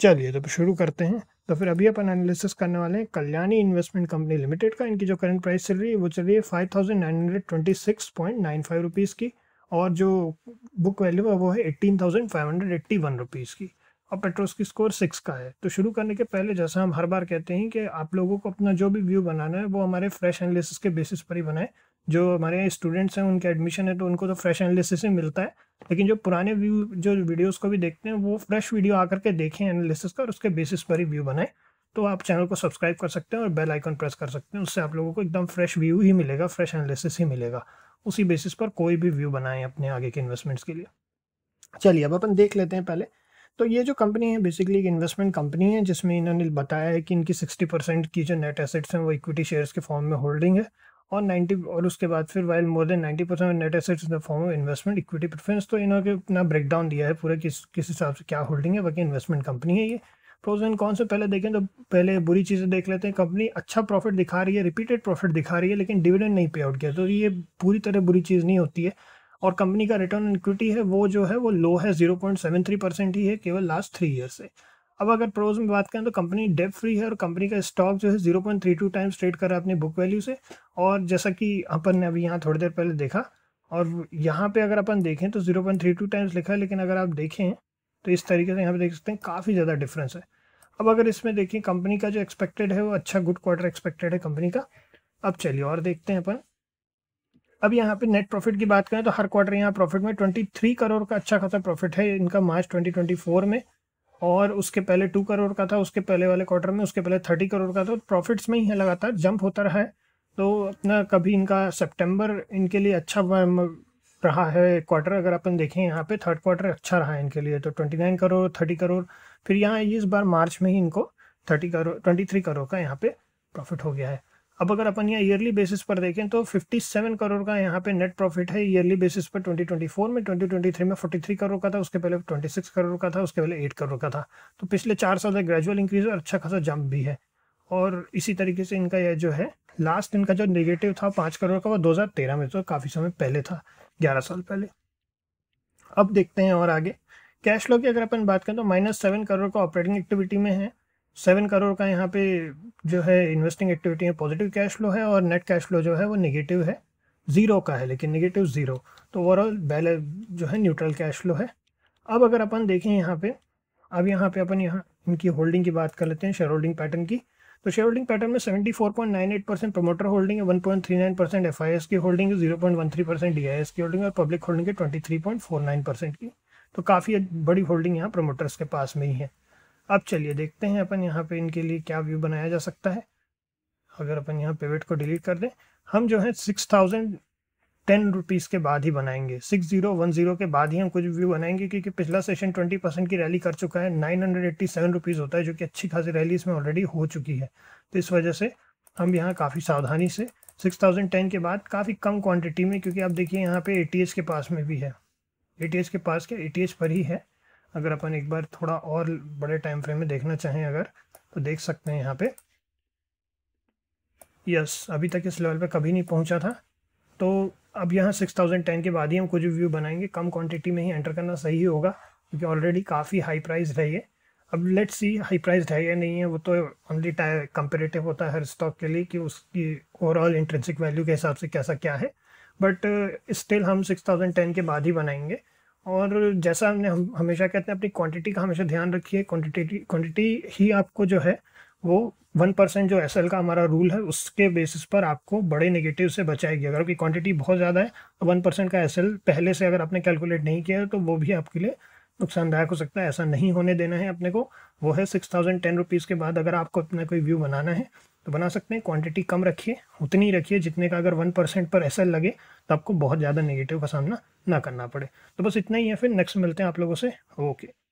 चलिए तो शुरू करते हैं तो फिर अभी अपन एनालिसिस करने वाले हैं कल्याणी इन्वेस्टमेंट कंपनी लिमिटेड का इनकी जो करंट प्राइस चल रही है वो चल रही है five thousand nine hundred twenty six point nine five rupees की और जो बुक वैल्यू है वो है eighteen thousand five hundred eighty one rupees की और पेट्रोस की स्कोर सिक्स का है तो शुरू करने के पहले जैसा हम हर बार कहते हैं कि आप लोगों को अपना जो भी व्यू बनाना है वो हमारे फ्रेश एनालिसिस के बेसिस पर ही बनाएं जो हमारे स्टूडेंट्स हैं उनके एडमिशन है तो उनको तो फ्रेश एनालिसिस ही मिलता है लेकिन जो पुराने व्यू जो वीडियोस को भी देखते हैं वो फ्रेश वीडियो आकर के देखें एनालिसिस का और उसके बेसिस पर ही व्यू बनाएं तो आप चैनल को सब्सक्राइब कर सकते हैं और बेल आइकन प्रेस कर सकते हैं उससे आप लोगों को एकदम फ्रेश व्यू ही मिलेगा फ्रेश एनालिसिस ही मिलेगा उसी बेसिस पर कोई भी व्यू बनाएं अपने आगे के इन्वेस्टमेंट्स के लिए चलिए अब अपन देख लेते हैं पहले तो ये जो कंपनी है बेसिकली एक इन्वेस्टमेंट कंपनी है जिसमें इन्होंने बताया है कि इनकी 60 परसेंट की जो नेट एसेट्स हैं वो इक्विटी शेयर्स के फॉर्म में होल्डिंग है और 90 और उसके बाद फिर while more than 90 percent net assets in the form of investment equity preference तो इन्होंने अपना ब्रेकडाउन दिया है पूरे किस किस हिसाब से क्या होल्डिंग है बाकी इन्वेस्टमेंट कंपनी है ये प्रोज एंड कौन से पहले देखें तो पहले बुरी चीज़ें देख लेते हैं कंपनी अच्छा प्रॉफिट दिखा रही है रिपीटेड प्रॉफिट दिखा रही है लेकिन डिविडेंड नहीं पे आउट किया तो ये पूरी तरह बुरी चीज़ नहीं होती है और कंपनी का रिटर्न इक्विटी है वो जो है वो लो है zero point seven three percent ही है केवल लास्ट थ्री ईयर से अब अगर प्रोज में बात करें तो कंपनी डेप फ्री है और कंपनी का स्टॉक जो है zero point three two times trade कर रहा है अपनी बुक वैल्यू से और जैसा कि अपन ने अभी यहाँ थोड़ी देर पहले देखा और यहाँ पे अगर अपन देखें तो zero point three two times लिखा है लेकिन अगर आप देखें तो इस तरीके से यहाँ पे देख सकते हैं काफ़ी ज़्यादा डिफरेंस है अब अगर इसमें देखें कंपनी का जो एक्सपेक्टेड है वो अच्छा गुड क्वार्टर एक्सपेक्टेड है कंपनी का अब चलिए और देखते हैं अपन अब यहाँ पे नेट प्रॉफिट की बात करें तो हर क्वार्टर यहाँ प्रॉफिट में 23 करोड़ का अच्छा खासा प्रॉफिट है इनका मार्च 2024 में और उसके पहले टू करोड़ का था उसके पहले वाले क्वार्टर में उसके पहले थर्टी करोड़ का था प्रॉफिट्स तो में ही है लगातार जंप होता रहा है तो अपना कभी इनका सितंबर इनके लिए अच्छा रहा है क्वार्टर अगर अपन देखें यहाँ पे थर्ड क्वार्टर अच्छा रहा है इनके लिए तो twenty nine crore thirty crore फिर यहाँ इस बार मार्च में ही इनको thirty crore twenty three crore का यहाँ पे प्रॉफिट हो गया है अब अगर अपन यहाँ ईयरली बेसिस पर देखें तो 57 करोड़ का यहाँ पे नेट प्रॉफिट है ईयरली बेसिस पर 2024 में 2023 में 43 करोड़ का था उसके पहले 26 करोड़ का था उसके पहले 8 करोड़ का था तो पिछले चार साल तक ग्रेजुअल इंक्रीज और अच्छा खासा जंप भी है और इसी तरीके से इनका यह जो है लास्ट इनका जो निगेटिव था पाँच करोड़ का वो दो में तो काफ़ी समय पहले था ग्यारह साल पहले अब देखते हैं और आगे कैश फ्लो की अगर अपन बात करें तो माइनस सेवन करोड़ का ऑपरेटिंग एक्टिविटी में है सेवन करोड़ का यहाँ पे जो है इन्वेस्टिंग एक्टिविटी में पॉजिटिव कैश फ्लो है और नेट कैश फ्लो जो है वो निगेटिव है ज़ीरो का है लेकिन निगेटिव ज़ीरो तो ओवरऑल बैलेंस जो है न्यूट्रल कैश फ्लो है अब अगर अपन देखें यहाँ पे अब यहाँ पे अपन यहाँ इनकी होल्डिंग की बात कर लेते हैं शेयर होल्डिंग पैटर्न की तो शेयर होल्डिंग पैटर्न में एट परसेंट प्रमोटर होल्डिंग है one point three nine percent F I S की होल्डिंग है zero point one three percent D I S की होल्डिंग और पब्लिक होल्डिंग है twenty three point four nine percent की तो काफ़ी बड़ी होल्डिंग यहाँ प्रमोटर्स के पास में ही है अब चलिए देखते हैं अपन यहाँ पे इनके लिए क्या व्यू बनाया जा सकता है अगर अपन यहाँ पेवेट को डिलीट कर दें हम जो है सिक्स थाउजेंड टेन रुपीज़ के बाद ही बनाएंगे सिक्स जीरो वन जीरो के बाद ही हम कुछ व्यू बनाएंगे क्योंकि पिछला सेशन ट्वेंटी परसेंट की रैली कर चुका है nine hundred eighty seven rupees होता है जो कि अच्छी खासी रैली इसमें ऑलरेडी हो चुकी है तो इस वजह से हम यहाँ काफ़ी सावधानी से सिक्स थाउजेंड टेन के बाद काफ़ी कम क्वान्टिटी में क्योंकि आप देखिए यहाँ पे ए के पास में भी है ए के पास के ए पर ही है अगर अपन एक बार थोड़ा और बड़े टाइम फ्रेम में देखना चाहें अगर तो देख सकते हैं यहाँ पे यस अभी तक इस लेवल पे कभी नहीं पहुँचा था तो अब यहाँ सिक्स थाउजेंड टेन के बाद ही हम कुछ व्यू बनाएंगे कम क्वांटिटी में ही एंटर करना सही होगा क्योंकि ऑलरेडी काफ़ी हाई प्राइज है ये अब लेट्स सी हाई प्राइज है या नहीं है वो तो ओनली कंपेरेटिव होता है हर स्टॉक के लिए कि उसकी ओवरऑल इंट्रेंसिक वैल्यू के हिसाब से कैसा क्या है बट स्टिल uh, हम सिक्स थाउजेंड टेन के बाद ही बनाएंगे और जैसा हमने हम हमेशा कहते हैं अपनी क्वांटिटी का हमेशा ध्यान रखिए क्वांटिटी क्वांटिटी ही आपको जो है वो वन परसेंट जो एस का हमारा रूल है उसके बेसिस पर आपको बड़े नेगेटिव से बचाएगी अगर आपकी क्वांटिटी बहुत ज़्यादा है तो वन परसेंट का एस पहले से अगर आपने कैलकुलेट नहीं किया है तो वो भी आपके लिए नुकसानदायक हो सकता है ऐसा नहीं होने देना है अपने को वो है सिक्स थाउजेंड टेन रुपीज़ के बाद अगर आपको अपना कोई व्यू बनाना है तो बना सकते हैं क्वांटिटी कम रखिए उतनी रखिए जितने का अगर वन परसेंट पर ऐसा लगे तो आपको बहुत ज़्यादा नेगेटिव का सामना ना करना पड़े तो बस इतना ही है फिर नेक्स्ट मिलते हैं आप लोगों से ओके